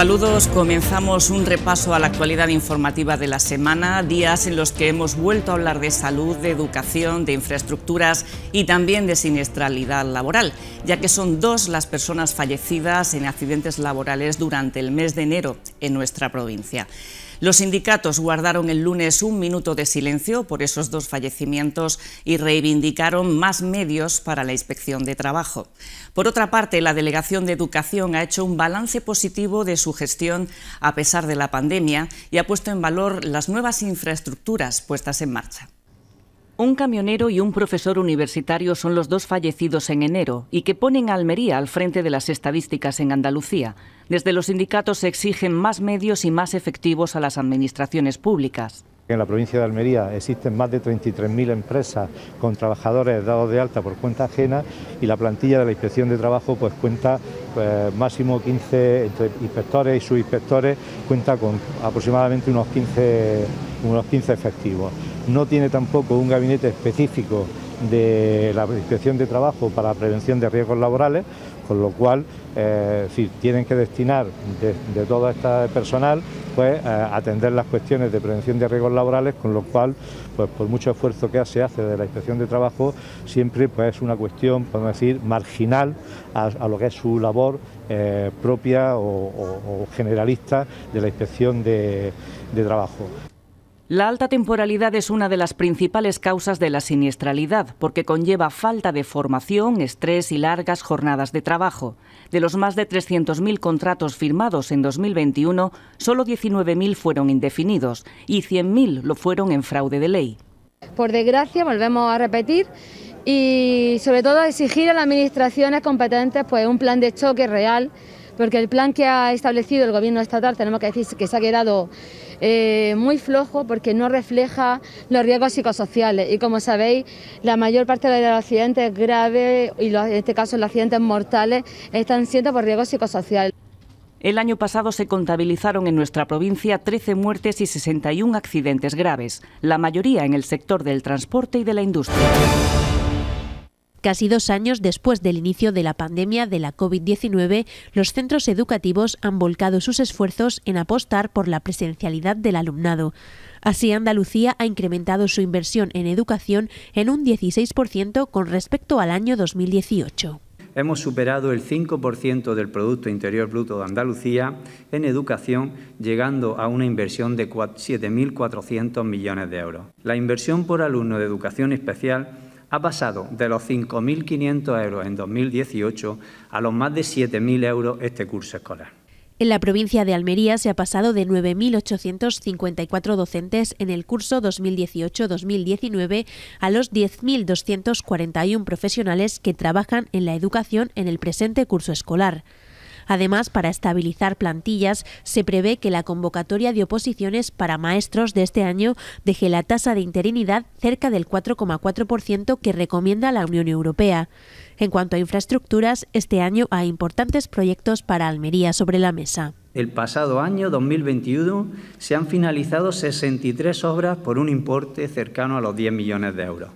Saludos, comenzamos un repaso a la actualidad informativa de la semana, días en los que hemos vuelto a hablar de salud, de educación, de infraestructuras y también de siniestralidad laboral, ya que son dos las personas fallecidas en accidentes laborales durante el mes de enero en nuestra provincia. Los sindicatos guardaron el lunes un minuto de silencio por esos dos fallecimientos y reivindicaron más medios para la inspección de trabajo. Por otra parte, la Delegación de Educación ha hecho un balance positivo de su gestión a pesar de la pandemia y ha puesto en valor las nuevas infraestructuras puestas en marcha. Un camionero y un profesor universitario son los dos fallecidos en enero y que ponen a Almería al frente de las estadísticas en Andalucía. Desde los sindicatos se exigen más medios y más efectivos a las administraciones públicas. En la provincia de Almería existen más de 33.000 empresas con trabajadores dados de alta por cuenta ajena y la plantilla de la Inspección de Trabajo pues cuenta pues, máximo 15 inspectores y subinspectores, cuenta con aproximadamente unos 15, unos 15 efectivos. No tiene tampoco un gabinete específico de la Inspección de Trabajo para prevención de riesgos laborales, con lo cual eh, tienen que destinar de, todo este personal pues eh, atender las cuestiones de prevención de riesgos laborales, con lo cual pues por mucho esfuerzo que se hace de la inspección de trabajo, siempre pues es una cuestión, podemos decir, marginal a, lo que es su labor eh, propia o, generalista de la inspección de trabajo. La alta temporalidad es una de las principales causas de la siniestralidad, porque conlleva falta de formación, estrés y largas jornadas de trabajo. De los más de 300.000 contratos firmados en 2021, solo 19.000 fueron indefinidos y 100.000 lo fueron en fraude de ley. Por desgracia, volvemos a repetir y sobre todo exigir a las administraciones competentes pues, un plan de choque real, porque el plan que ha establecido el gobierno estatal tenemos que decir que se ha quedado eh, muy flojo porque no refleja los riesgos psicosociales y como sabéis la mayor parte de los accidentes graves y en este caso los accidentes mortales están siendo por riesgos psicosociales. El año pasado se contabilizaron en nuestra provincia 13 muertes y 61 accidentes graves, la mayoría en el sector del transporte y de la industria. Casi dos años después del inicio de la pandemia de la COVID-19, los centros educativos han volcado sus esfuerzos en apostar por la presencialidad del alumnado. Así, Andalucía ha incrementado su inversión en educación en un 16% con respecto al año 2018. Hemos superado el 5% del Producto Interior Bruto de Andalucía en educación, llegando a una inversión de 7.400 millones de euros. La inversión por alumno de educación especial ha pasado de los 5.500 euros en 2018 a los más de 7.000 euros este curso escolar. En la provincia de Almería se ha pasado de 9.854 docentes en el curso 2018-2019 a los 10.241 profesionales que trabajan en la educación en el presente curso escolar. Además, para estabilizar plantillas, se prevé que la convocatoria de oposiciones para maestros de este año deje la tasa de interinidad cerca del 4,4% que recomienda la Unión Europea. En cuanto a infraestructuras, este año hay importantes proyectos para Almería sobre la mesa. El pasado año 2021 se han finalizado 63 obras por un importe cercano a los 10 millones de euros.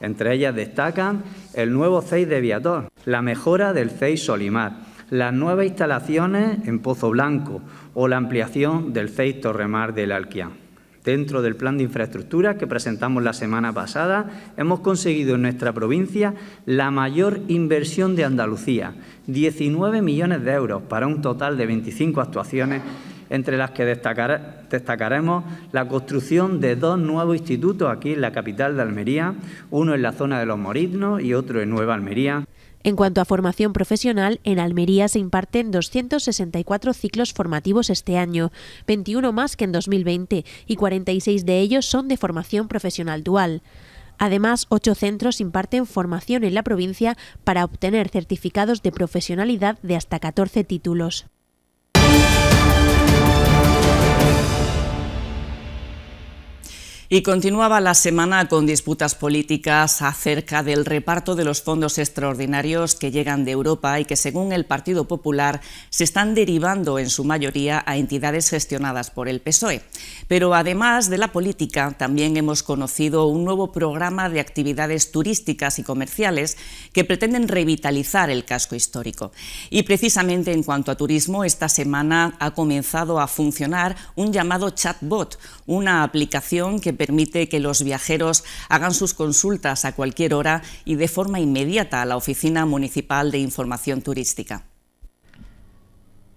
Entre ellas destacan el nuevo CEI de Viator, la mejora del CEI Solimar, las nuevas instalaciones en Pozo Blanco o la ampliación del CEI Torremar del Alquián. Dentro del plan de infraestructuras que presentamos la semana pasada, hemos conseguido en nuestra provincia la mayor inversión de Andalucía, 19 millones de euros para un total de 25 actuaciones, entre las que destacaremos la construcción de dos nuevos institutos aquí en la capital de Almería, uno en la zona de los Morignos y otro en Nueva Almería. En cuanto a formación profesional, en Almería se imparten 264 ciclos formativos este año, 21 más que en 2020 y 46 de ellos son de formación profesional dual. Además, ocho centros imparten formación en la provincia para obtener certificados de profesionalidad de hasta 14 títulos. Y continuaba la semana con disputas políticas acerca del reparto de los fondos extraordinarios que llegan de Europa y que, según el Partido Popular, se están derivando en su mayoría a entidades gestionadas por el PSOE. Pero además de la política, también hemos conocido un nuevo programa de actividades turísticas y comerciales que pretenden revitalizar el casco histórico. Y precisamente en cuanto a turismo, esta semana ha comenzado a funcionar un llamado chatbot, una aplicación que permite que los viajeros hagan sus consultas a cualquier hora y de forma inmediata a la Oficina Municipal de Información Turística.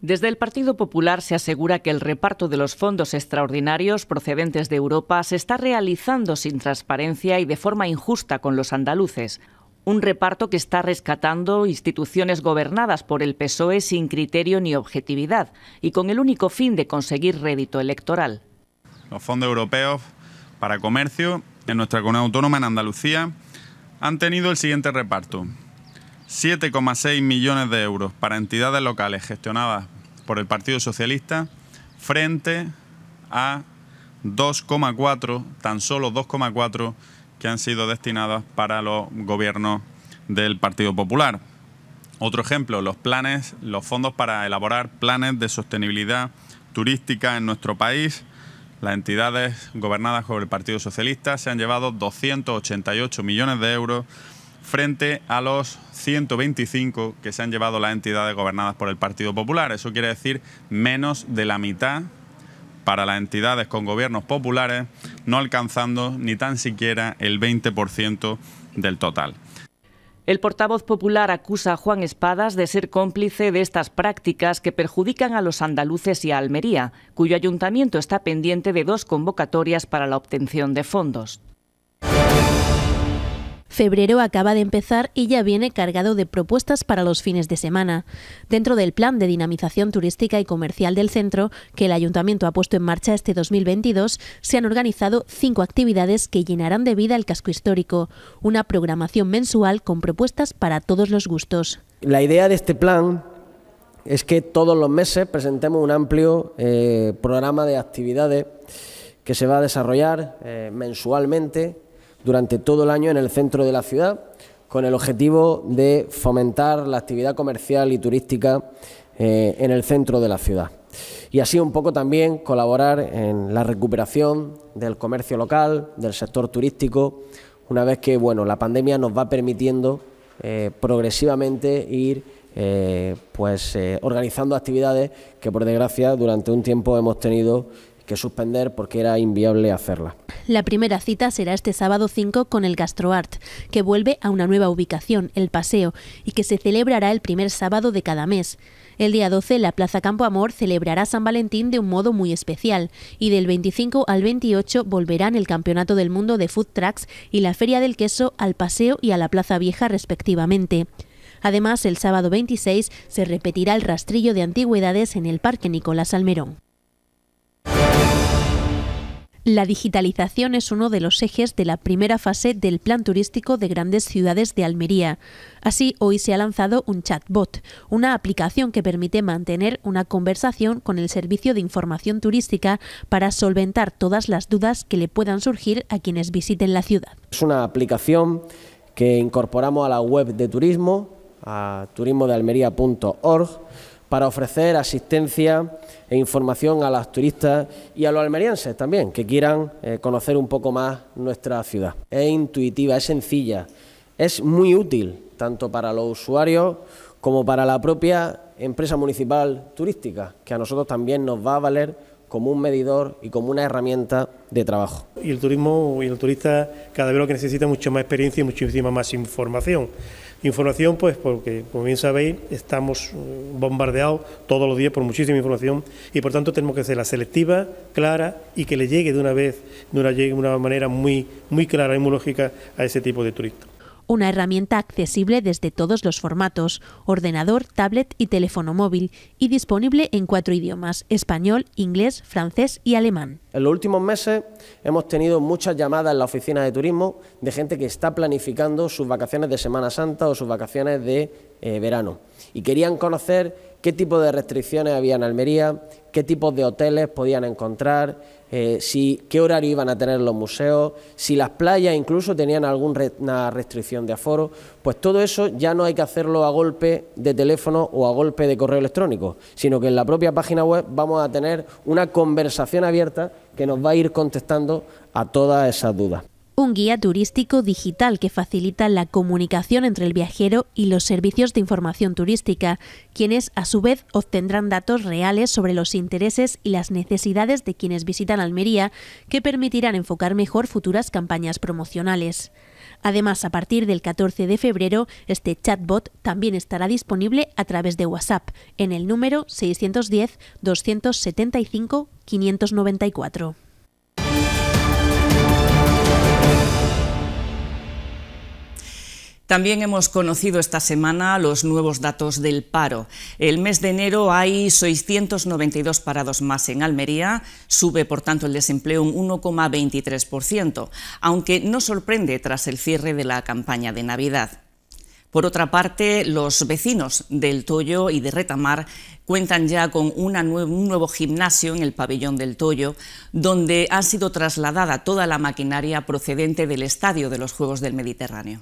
Desde el Partido Popular se asegura que el reparto de los fondos extraordinarios procedentes de Europa se está realizando sin transparencia y de forma injusta con los andaluces. Un reparto que está rescatando instituciones gobernadas por el PSOE sin criterio ni objetividad y con el único fin de conseguir rédito electoral. Los fondos europeos para comercio en nuestra comunidad autónoma en Andalucía han tenido el siguiente reparto. 7,6 millones de euros para entidades locales gestionadas por el Partido Socialista frente a 2,4, tan solo 2,4 que han sido destinadas para los gobiernos del Partido Popular. Otro ejemplo, los planes, los fondos para elaborar planes de sostenibilidad turística en nuestro país, las entidades gobernadas por el Partido Socialista se han llevado 288 millones de euros frente a los 125 que se han llevado las entidades gobernadas por el Partido Popular. Eso quiere decir menos de la mitad para las entidades con gobiernos populares, no alcanzando ni tan siquiera el 20% del total. El portavoz popular acusa a Juan Espadas de ser cómplice de estas prácticas que perjudican a los andaluces y a Almería, cuyo ayuntamiento está pendiente de dos convocatorias para la obtención de fondos. Febrero acaba de empezar y ya viene cargado de propuestas para los fines de semana. Dentro del plan de dinamización turística y comercial del centro que el ayuntamiento ha puesto en marcha este 2022, se han organizado cinco actividades que llenarán de vida el casco histórico, una programación mensual con propuestas para todos los gustos. La idea de este plan es que todos los meses presentemos un amplio eh, programa de actividades que se va a desarrollar eh, mensualmente durante todo el año en el centro de la ciudad, con el objetivo de fomentar la actividad comercial y turística eh, en el centro de la ciudad. Y así un poco también colaborar en la recuperación del comercio local, del sector turístico, una vez que bueno, la pandemia nos va permitiendo eh, progresivamente ir eh, pues, organizando actividades que por desgracia durante un tiempo hemos tenido que suspender porque era inviable hacerla. La primera cita será este sábado 5 con el GastroArt, que vuelve a una nueva ubicación, el Paseo, y que se celebrará el primer sábado de cada mes. El día 12, la Plaza Campo Amor celebrará San Valentín de un modo muy especial y del 25 al 28 volverán el Campeonato del Mundo de Food Tracks y la Feria del Queso al Paseo y a la Plaza Vieja respectivamente. Además, el sábado 26 se repetirá el rastrillo de antigüedades en el Parque Nicolás Almerón. La digitalización es uno de los ejes de la primera fase del plan turístico de grandes ciudades de Almería. Así, hoy se ha lanzado un chatbot, una aplicación que permite mantener una conversación con el Servicio de Información Turística para solventar todas las dudas que le puedan surgir a quienes visiten la ciudad. Es una aplicación que incorporamos a la web de turismo, a turismodealmería.org para ofrecer asistencia e información a las turistas y a los almerienses también, que quieran eh, conocer un poco más nuestra ciudad. Es intuitiva, es sencilla, es muy útil tanto para los usuarios como para la propia empresa municipal turística, que a nosotros también nos va a valer como un medidor y como una herramienta de trabajo. Y el turismo y el turista cada vez lo que necesita es mucha más experiencia y muchísima más información. Información, pues, porque, como bien sabéis, estamos eh, bombardeados todos los días por muchísima información y, por tanto, tenemos que hacerla selectiva, clara y que le llegue de una vez, de una, de una manera muy, muy clara y muy lógica a ese tipo de turista. una herramienta accesible desde todos los formatos, ordenador, tablet y teléfono móvil, y disponible en cuatro idiomas, español, inglés, francés y alemán. En los últimos meses hemos tenido muchas llamadas en la oficina de turismo de gente que está planificando sus vacaciones de Semana Santa o sus vacaciones de eh, verano y querían conocer qué tipo de restricciones había en Almería, qué tipos de hoteles podían encontrar, eh, si, qué horario iban a tener los museos, si las playas incluso tenían alguna restricción de aforo. Pues todo eso ya no hay que hacerlo a golpe de teléfono o a golpe de correo electrónico, sino que en la propia página web vamos a tener una conversación abierta que nos va a ir contestando a todas esas dudas. Un guía turístico digital que facilita la comunicación entre el viajero y los servicios de información turística, quienes a su vez obtendrán datos reales sobre los intereses y las necesidades de quienes visitan Almería, que permitirán enfocar mejor futuras campañas promocionales. Además, a partir del 14 de febrero, este chatbot también estará disponible a través de WhatsApp en el número 610 275 594. También hemos conocido esta semana los nuevos datos del paro. El mes de enero hay 692 parados más en Almería, sube por tanto el desempleo un 1,23%, aunque no sorprende tras el cierre de la campaña de Navidad. Por otra parte, los vecinos del Toyo y de Retamar cuentan ya con un nuevo gimnasio en el pabellón del Toyo, donde ha sido trasladada toda la maquinaria procedente del estadio de los Juegos del Mediterráneo.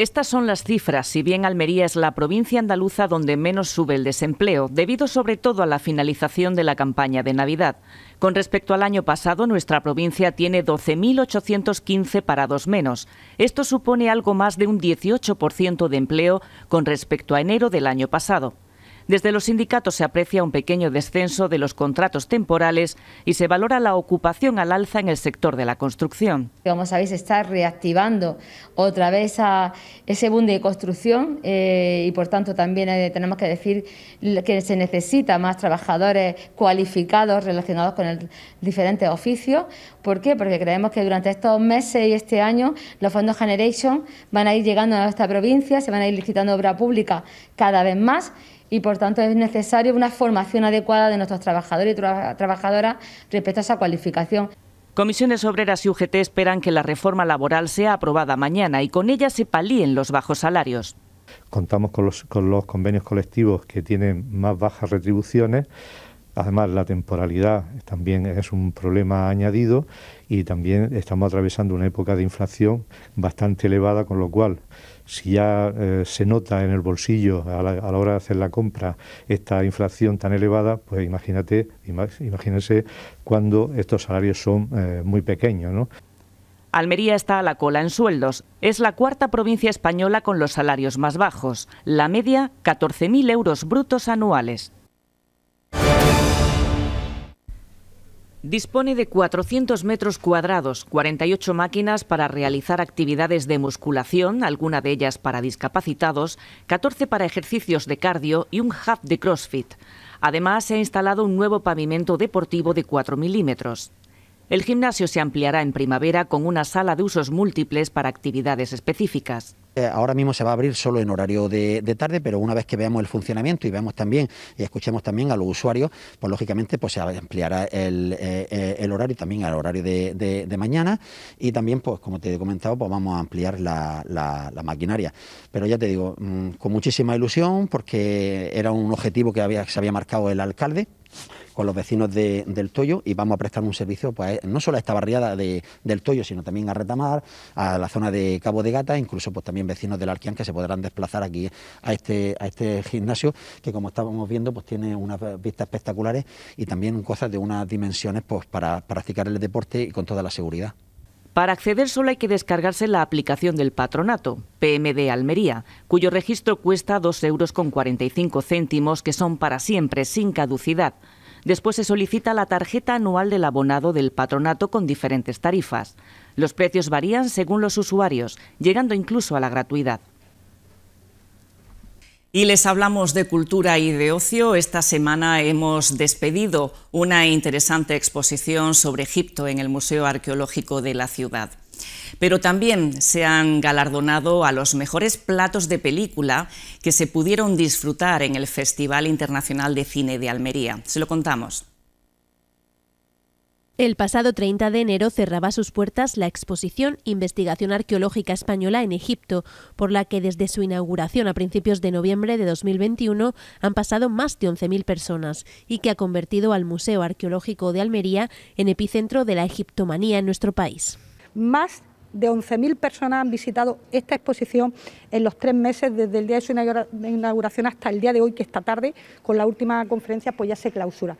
Estas son las cifras, si bien Almería es la provincia andaluza donde menos sube el desempleo, debido sobre todo a la finalización de la campaña de Navidad. Con respecto al año pasado, nuestra provincia tiene 12.815 parados menos. Esto supone algo más de un 18% de empleo con respecto a enero del año pasado. Desde los sindicatos se aprecia un pequeño descenso de los contratos temporales y se valora la ocupación al alza en el sector de la construcción. Como sabéis, está reactivando otra vez ese boom de construcción eh, y, por tanto, también eh, tenemos que decir que se necesita más trabajadores cualificados relacionados con el, diferente oficio. ¿Por qué? Porque creemos que durante estos meses y este año los fondos Generation van a ir llegando a esta provincia, se van a ir licitando obra pública cada vez más y por tanto es necesaria una formación adecuada de nuestros trabajadores y trabajadoras respecto a esa cualificación. Comisiones Obreras y UGT esperan que la reforma laboral sea aprobada mañana y con ella se palíen los bajos salarios. Contamos con los, con los convenios colectivos que tienen más bajas retribuciones. Además, la temporalidad también es un problema añadido y también estamos atravesando una época de inflación bastante elevada, con lo cual si ya eh, se nota en el bolsillo a la, hora de hacer la compra esta inflación tan elevada, pues imagínate, imagínense cuando estos salarios son eh, muy pequeños, Almería está a la cola en sueldos. Es la cuarta provincia española con los salarios más bajos, la media 14.000 euros brutos anuales. Dispone de 400 metros cuadrados, 48 máquinas para realizar actividades de musculación, alguna de ellas para discapacitados, 14 para ejercicios de cardio y un hub de CrossFit. Además, se ha instalado un nuevo pavimento deportivo de 4 milímetros. El gimnasio se ampliará en primavera con una sala de usos múltiples para actividades específicas. Eh, ahora mismo se va a abrir solo en horario de, tarde, pero una vez que veamos el funcionamiento y veamos también y escuchemos también a los usuarios, pues lógicamente pues se ampliará el, eh, eh, el horario también al horario de, mañana y también pues como te he comentado pues vamos a ampliar la, maquinaria. Pero ya te digo mm, con muchísima ilusión porque era un objetivo que había, se había marcado el alcalde con los vecinos del Toyo y vamos a prestar un servicio pues, no solo a esta barriada del Toyo, sino también a Retamar, a la zona de Cabo de Gata, incluso pues, también vecinos del Arquian... que se podrán desplazar aquí a este, a este gimnasio que como estábamos viendo pues tiene unas vistas espectaculares y también cosas de unas dimensiones pues, para practicar el deporte y con toda la seguridad. Para acceder solo hay que descargarse la aplicación del patronato, PMD Almería, cuyo registro cuesta 2,45 euros, que son para siempre, sin caducidad. Después se solicita la tarjeta anual del abonado del patronato con diferentes tarifas. Los precios varían según los usuarios, llegando incluso a la gratuidad. Y les hablamos de cultura y de ocio. Esta semana hemos despedido una interesante exposición sobre Egipto en el Museo Arqueológico de la ciudad. Pero también se han galardonado a los mejores platos de película que se pudieron disfrutar en el Festival Internacional de Cine de Almería. Se lo contamos. El pasado 30 de enero cerraba sus puertas la exposición Investigación Arqueológica Española en Egipto, por la que desde su inauguración a principios de noviembre de 2021 han pasado más de 11.000 personas y que ha convertido al Museo Arqueológico de Almería en epicentro de la egiptomanía en nuestro país. Más de 11.000 personas han visitado esta exposición en los tres meses, desde el día de su inauguración hasta el día de hoy, que esta tarde, con la última conferencia, pues ya se clausura.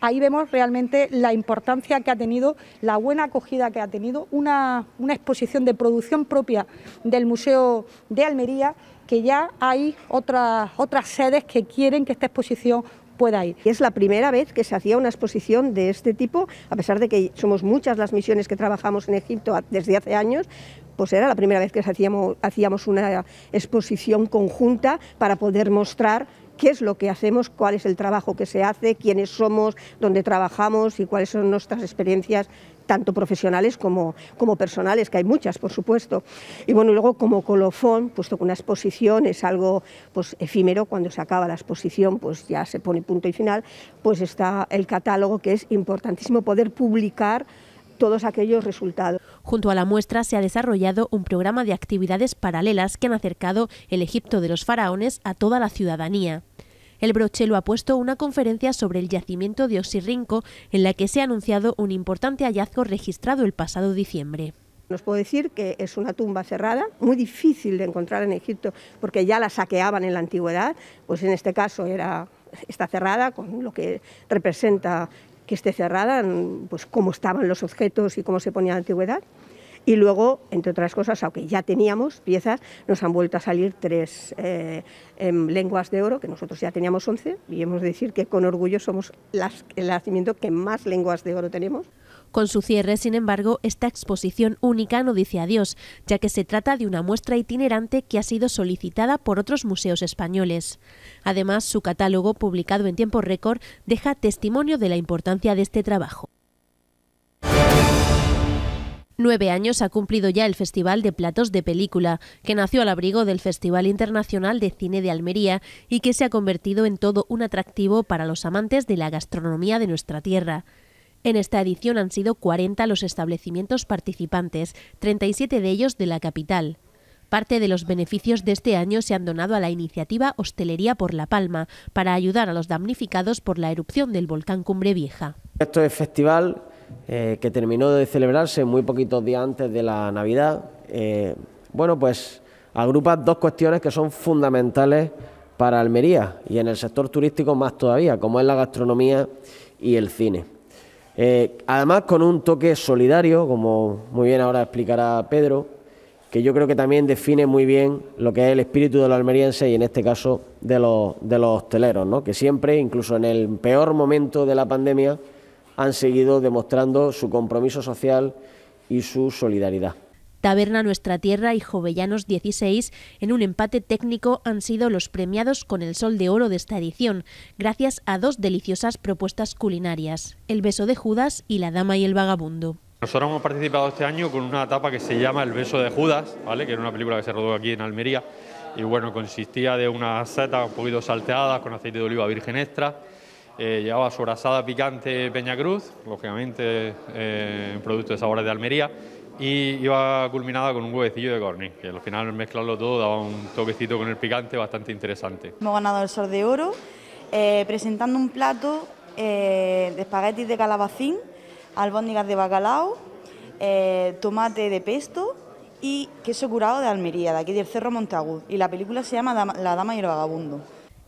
Ahí vemos realmente la importancia que ha tenido, la buena acogida que ha tenido, una, exposición de producción propia del Museo de Almería, que ya hay otras, otras sedes que quieren que esta exposición pueda ir. Es la primera vez que se hacía una exposición de este tipo, a pesar de que somos muchas las misiones que trabajamos en Egipto desde hace años, pues era la primera vez que hacíamos, hacíamos una exposición conjunta para poder mostrar qué es lo que hacemos, cuál es el trabajo que se hace, quiénes somos, dónde trabajamos y cuáles son nuestras experiencias tanto profesionales como, como personales, que hay muchas, por supuesto. Y bueno, luego como colofón, puesto que una exposición es algo pues, efímero, cuando se acaba la exposición pues ya se pone punto y final, pues está el catálogo que es importantísimo poder publicar todos aquellos resultados. Junto a la muestra se ha desarrollado un programa de actividades paralelas que han acercado el Egipto de los faraones a toda la ciudadanía. El Brochelo ha puesto una conferencia sobre el yacimiento de Oxirrinco, en la que se ha anunciado un importante hallazgo registrado el pasado diciembre. Nos puedo decir que es una tumba cerrada, muy difícil de encontrar en Egipto porque ya la saqueaban en la antigüedad, pues en este caso era, está cerrada con lo que representa que esté cerrada, pues cómo estaban los objetos y cómo se ponía la antigüedad. Y luego, entre otras cosas, aunque ya teníamos piezas, nos han vuelto a salir tres eh, em, lenguas de oro, que nosotros ya teníamos once, y hemos de decir que con orgullo somos las, el nacimiento que más lenguas de oro tenemos. Con su cierre, sin embargo, esta exposición única no dice adiós, ya que se trata de una muestra itinerante que ha sido solicitada por otros museos españoles. Además, su catálogo, publicado en tiempo récord, deja testimonio de la importancia de este trabajo. Nueve años ha cumplido ya el Festival de Platos de Película, que nació al abrigo del Festival Internacional de Cine de Almería y que se ha convertido en todo un atractivo para los amantes de la gastronomía de nuestra tierra. En esta edición han sido 40 los establecimientos participantes, 37 de ellos de la capital. Parte de los beneficios de este año se han donado a la iniciativa Hostelería por La Palma para ayudar a los damnificados por la erupción del volcán Cumbre Vieja. festival eh, que terminó de celebrarse muy poquitos días antes de la Navidad, eh, bueno, pues agrupa dos cuestiones que son fundamentales para Almería y en el sector turístico más todavía, como es la gastronomía y el cine. Eh, además, con un toque solidario, como muy bien ahora explicará Pedro, que yo creo que también define muy bien lo que es el espíritu de los almerienses y en este caso de los, de los hosteleros, ¿no? que siempre, incluso en el peor momento de la pandemia, han seguido demostrando su compromiso social y su solidaridad. Taberna Nuestra Tierra y Jovellanos 16, en un empate técnico, han sido los premiados con el Sol de Oro de esta edición, gracias a dos deliciosas propuestas culinarias, El Beso de Judas y La Dama y el Vagabundo. Nosotros hemos participado este año con una etapa que se llama El Beso de Judas, ¿vale? que era una película que se rodó aquí en Almería, y bueno, consistía de unas setas un poquito salteadas con aceite de oliva virgen extra, eh, llevaba su asada picante Peñacruz, lógicamente eh, producto de sabores de Almería, y iba culminada con un huevecillo de corni... que al final mezclarlo todo daba un toquecito con el picante bastante interesante. Hemos ganado el Sor de Oro eh, presentando un plato de espaguetis de calabacín, albóndigas de bacalao, tomate de pesto y queso curado de Almería, de aquí del Cerro Montagut. Y la película se llama La Dama y el Vagabundo.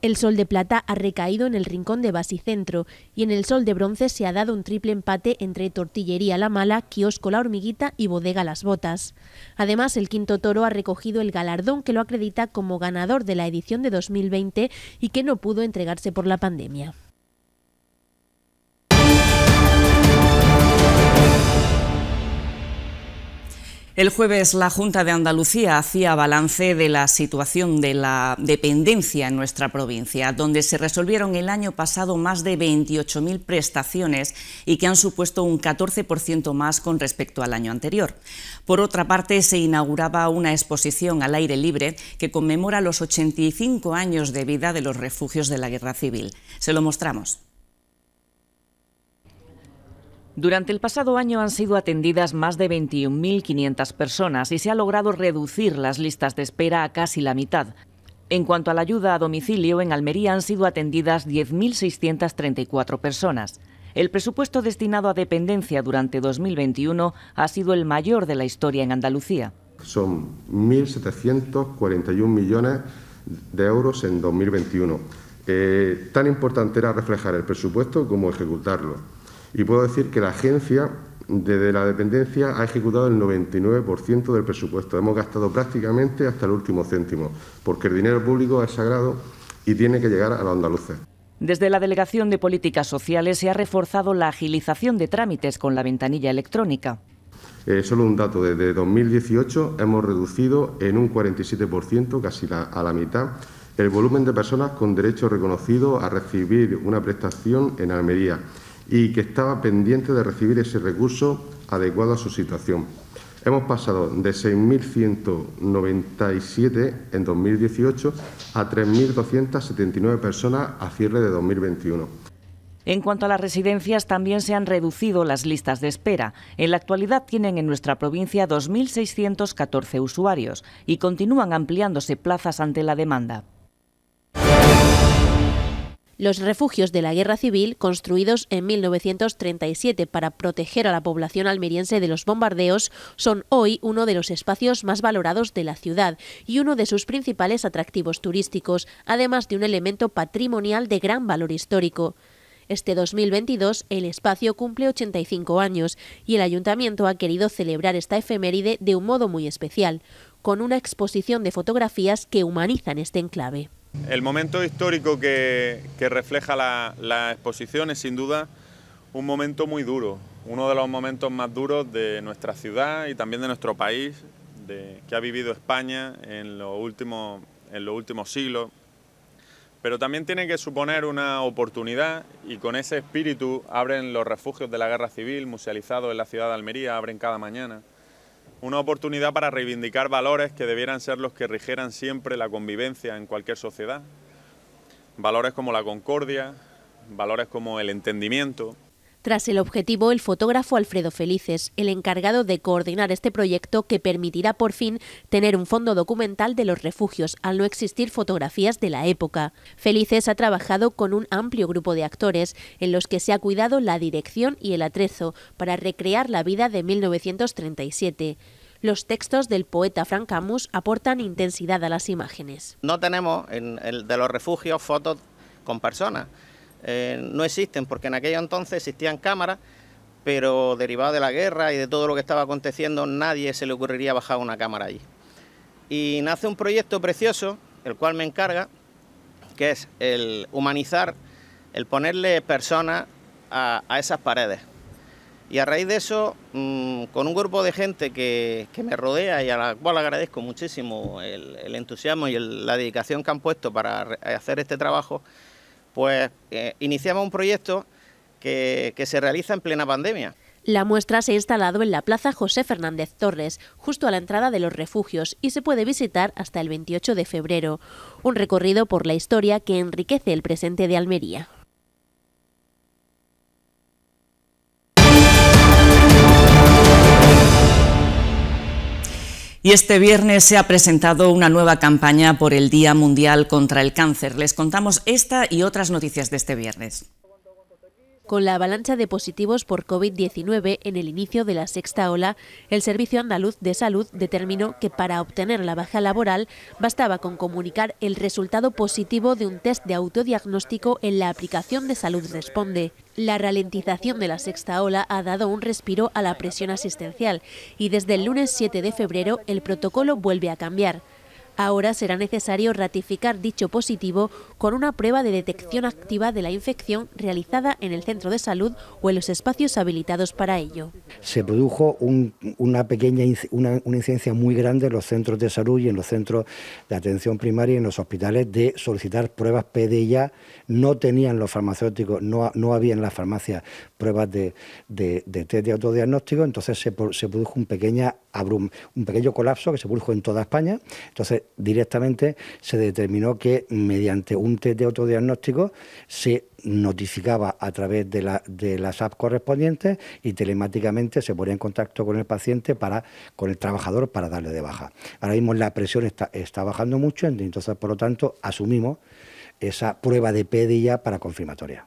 El sol de plata ha recaído en el rincón de Basicentro y en el sol de bronce se ha dado un triple empate entre Tortillería La Mala, Kiosco La Hormiguita y Bodega Las Botas. Además, el quinto toro ha recogido el galardón que lo acredita como ganador de la edición de 2020 y que no pudo entregarse por la pandemia. El jueves la Junta de Andalucía hacía balance de la situación de la dependencia en nuestra provincia, donde se resolvieron el año pasado más de 28.000 prestaciones y que han supuesto un 14% más con respecto al año anterior. Por otra parte, se inauguraba una exposición al aire libre que conmemora los 85 años de vida de los refugios de la Guerra Civil. Se lo mostramos. Durante el pasado año han sido atendidas más de 21.500 personas y se ha logrado reducir las listas de espera a casi la mitad. En cuanto a la ayuda a domicilio, en Almería han sido atendidas 10.634 personas. El presupuesto destinado a dependencia durante 2021 ha sido el mayor de la historia en Andalucía. Son 1.741 millones de euros en 2021. Eh, tan importante era reflejar el presupuesto como ejecutarlo y puedo decir que la agencia desde la dependencia ha ejecutado el 99% del presupuesto. Hemos gastado prácticamente hasta el último céntimo, porque el dinero público es sagrado y tiene que llegar a los andaluces. Desde la Delegación de Políticas Sociales se ha reforzado la agilización de trámites con la ventanilla electrónica. Eh, solo un dato, desde 2018 hemos reducido en un 47%, casi a la mitad, el volumen de personas con derecho reconocido a recibir una prestación en Almería y que estaba pendiente de recibir ese recurso adecuado a su situación. Hemos pasado de 6.197 en 2018 a 3.279 personas a cierre de 2021. En cuanto a las residencias, también se han reducido las listas de espera. En la actualidad tienen en nuestra provincia 2.614 usuarios y continúan ampliándose plazas ante la demanda los refugios de la guerra civil construidos en 1937 para proteger a la población almeriense de los bombardeos son hoy uno de los espacios más valorados de la ciudad y uno de sus principales atractivos turísticos, además de un elemento patrimonial de gran valor histórico. Este 2022 el espacio cumple 85 años y el ayuntamiento ha querido celebrar esta efeméride de un modo muy especial, con una exposición de fotografías que humanizan este enclave. El momento histórico que, refleja la, exposición es sin duda un momento muy duro, uno de los momentos más duros de nuestra ciudad y también de nuestro país, de, que ha vivido España en en los últimos siglos. Pero también tiene que suponer una oportunidad y con ese espíritu abren los refugios de la guerra civil, musealizados en la ciudad de Almería, abren cada mañana una oportunidad para reivindicar valores que debieran ser los que rigieran siempre la convivencia en cualquier sociedad, valores como la concordia, valores como el entendimiento, tras el objetivo, el fotógrafo Alfredo Felices, el encargado de coordinar este proyecto que permitirá por fin tener un fondo documental de los refugios, al no existir fotografías de la época. Felices ha trabajado con un amplio grupo de actores, en los que se ha cuidado la dirección y el atrezo para recrear la vida de 1937 los textos del poeta Frank Camus aportan intensidad a las imágenes. No tenemos en el de los refugios fotos con personas. Eh, no existen, porque en aquel entonces existían cámaras, pero derivado de la guerra y de todo lo que estaba aconteciendo, nadie se le ocurriría bajar una cámara allí. Y nace un proyecto precioso, el cual me encarga, que es el humanizar, el ponerle personas a, a esas paredes. Y a raíz de eso, mm, con un grupo de gente que, me rodea y a la cual agradezco muchísimo el, entusiasmo y la dedicación que han puesto para hacer este trabajo, pues eh, iniciamos un proyecto que se realiza en plena pandemia. La muestra se ha instalado en la Plaza José Fernández Torres, justo a la entrada de los refugios, y se puede visitar hasta el 28 de febrero. Un recorrido por la historia que enriquece el presente de Almería. Y este viernes se ha presentado una nueva campaña por el Día Mundial contra el Cáncer. Les contamos esta y otras noticias de este viernes. Con la avalancha de positivos por COVID-19 en el inicio de la sexta ola, el Servicio Andaluz de Salud determinó que para obtener la baja laboral bastaba con comunicar el resultado positivo de un test de autodiagnóstico en la aplicación de Salud Responde. La ralentización de la sexta ola ha dado un respiro a la presión asistencial y desde el lunes 7 de febrero el protocolo vuelve a cambiar. Ahora será necesario ratificar dicho positivo con una prueba de detección activa de la infección realizada en el centro de salud o en los espacios habilitados para ello. Se produjo una pequeña una, incidencia muy grande en los centros de salud y en los centros de atención primaria y en los hospitales de solicitar pruebas PDIA. No tenían los farmacéuticos, no, no había en las farmacias pruebas de, de, test de autodiagnóstico, entonces se, se produjo un pequeña habrá un pequeño colapso que se produjo en toda España. Entonces, directamente se determinó que mediante un test de autodiagnóstico se notificaba a través de, las apps correspondientes y telemáticamente se ponía en contacto con el paciente para con el trabajador para darle de baja. Ahora mismo la presión está, bajando mucho, entonces por lo tanto asumimos esa prueba de PDI para confirmatoria.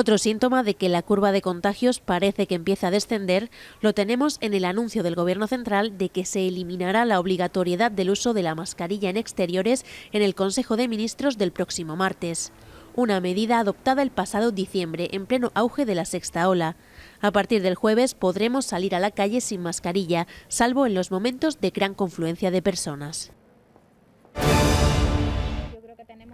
Otro síntoma de que la curva de contagios parece que empieza a descender lo tenemos en el anuncio del Gobierno Central de que se eliminará la obligatoriedad del uso de la mascarilla en exteriores en el Consejo de Ministros del próximo martes una medida adoptada el pasado diciembre en pleno auge de la sexta ola. A partir del jueves podremos salir a la calle sin mascarilla, salvo en los momentos de gran confluencia de personas.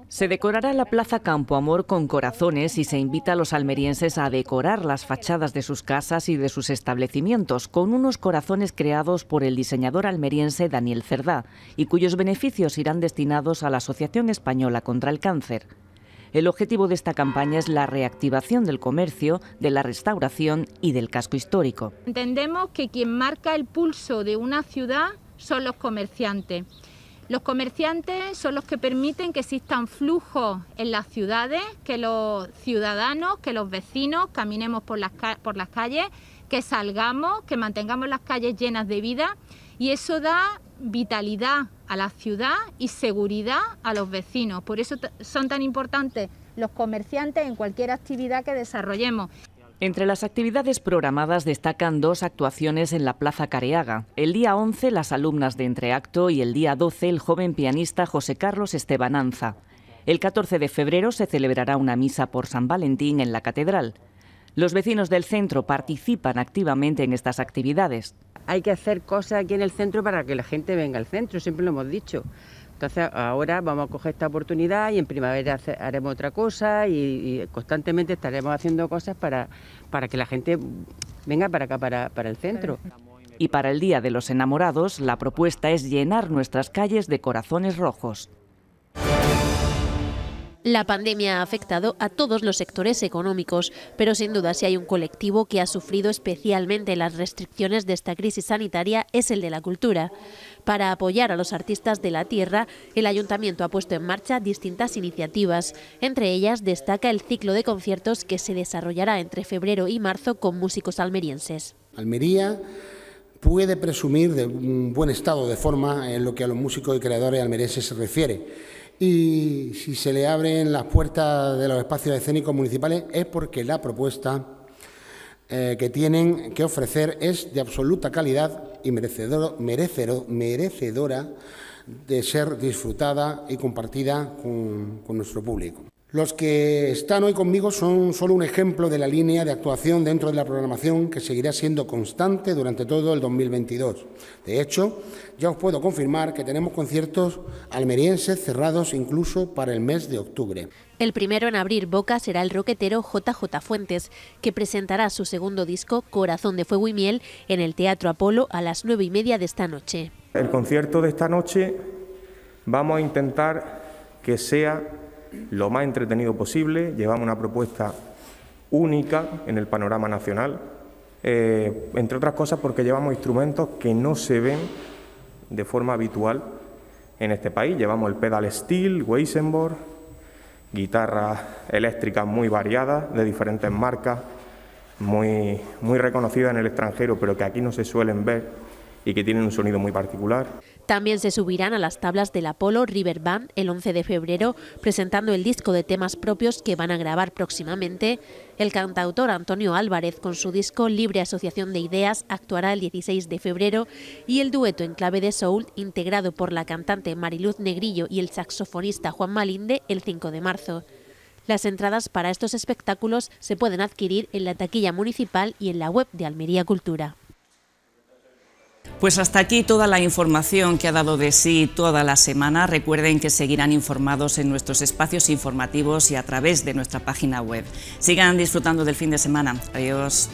Se decorará la Plaza Campo Amor con corazones y se invita a los almerienses a decorar las fachadas de sus casas y de sus establecimientos con unos corazones creados por el diseñador almeriense Daniel Cerdá y cuyos beneficios irán destinados a la Asociación Española contra el Cáncer. El objetivo de esta campaña es la reactivación del comercio, de la restauración y del casco histórico. Entendemos que quien marca el pulso de una ciudad son los comerciantes los comerciantes son los que permiten que existan flujos en las ciudades, que los ciudadanos, que los vecinos caminemos por las, por las calles, que salgamos, que mantengamos las calles llenas de vida y eso da vitalidad a la ciudad y seguridad a los vecinos. Por eso son tan importantes los comerciantes en cualquier actividad que desarrollemos. Entre las actividades programadas destacan dos actuaciones en la Plaza Careaga. El día 11 las alumnas de Entreacto y el día 12 el joven pianista José Carlos Estebananza. El 14 de febrero se celebrará una misa por San Valentín en la catedral. Los vecinos del centro participan activamente en estas actividades. Hay que hacer cosas aquí en el centro para que la gente venga al centro, siempre lo hemos dicho. Entonces ahora vamos a coger esta oportunidad y en primavera haremos otra cosa y, constantemente estaremos haciendo cosas para, que la gente venga para acá, para el centro. Y para el Día de los Enamorados, la propuesta es llenar nuestras calles de corazones rojos. La pandemia ha afectado a todos los sectores económicos, pero sin duda si hay un colectivo que ha sufrido especialmente las restricciones de esta crisis sanitaria es el de la cultura. Para apoyar a los artistas de la tierra, el ayuntamiento ha puesto en marcha distintas iniciativas. Entre ellas destaca el ciclo de conciertos que se desarrollará entre febrero y marzo con músicos almerienses. Almería puede presumir de un buen estado de forma en lo que a los músicos y creadores almerienses se refiere y si se le abren las puertas de los espacios escénicos municipales es porque la propuesta eh, que tienen que ofrecer es de absoluta calidad y merecedora de ser disfrutada y compartida con nuestro público. Los que están hoy conmigo son solo un ejemplo de la línea de actuación dentro de la programación que seguirá siendo constante durante todo el 2022. De hecho, ya os puedo confirmar que tenemos conciertos almerienses cerrados incluso para el mes de octubre. El primero en abrir boca será el roquetero JJ Fuentes, que presentará su segundo disco, Corazón de Fuego y Miel, en el Teatro Apolo a las nueve y media de esta noche. El concierto de esta noche vamos a intentar que sea lo más entretenido posible. Llevamos una propuesta única en el panorama nacional, eh, entre otras cosas porque llevamos instrumentos que no se ven de forma habitual en este país. Llevamos el pedal steel, Weisenborg, guitarras eléctricas muy variadas, de diferentes marcas, muy, muy reconocidas en el extranjero, pero que aquí no se suelen ver y que tienen un sonido muy particular. También se subirán a las tablas del Apolo River Band el 11 de febrero, presentando el disco de temas propios que van a grabar próximamente. El cantautor Antonio Álvarez, con su disco Libre Asociación de Ideas, actuará el 16 de febrero y el dueto en clave de Soul, integrado por la cantante Mariluz Negrillo y el saxofonista Juan Malinde, el 5 de marzo. Las entradas para estos espectáculos se pueden adquirir en la taquilla municipal y en la web de Almería Cultura. Pues hasta aquí toda la información que ha dado de sí toda la semana. Recuerden que seguirán informados en nuestros espacios informativos y a través de nuestra página web. Sigan disfrutando del fin de semana. Adiós.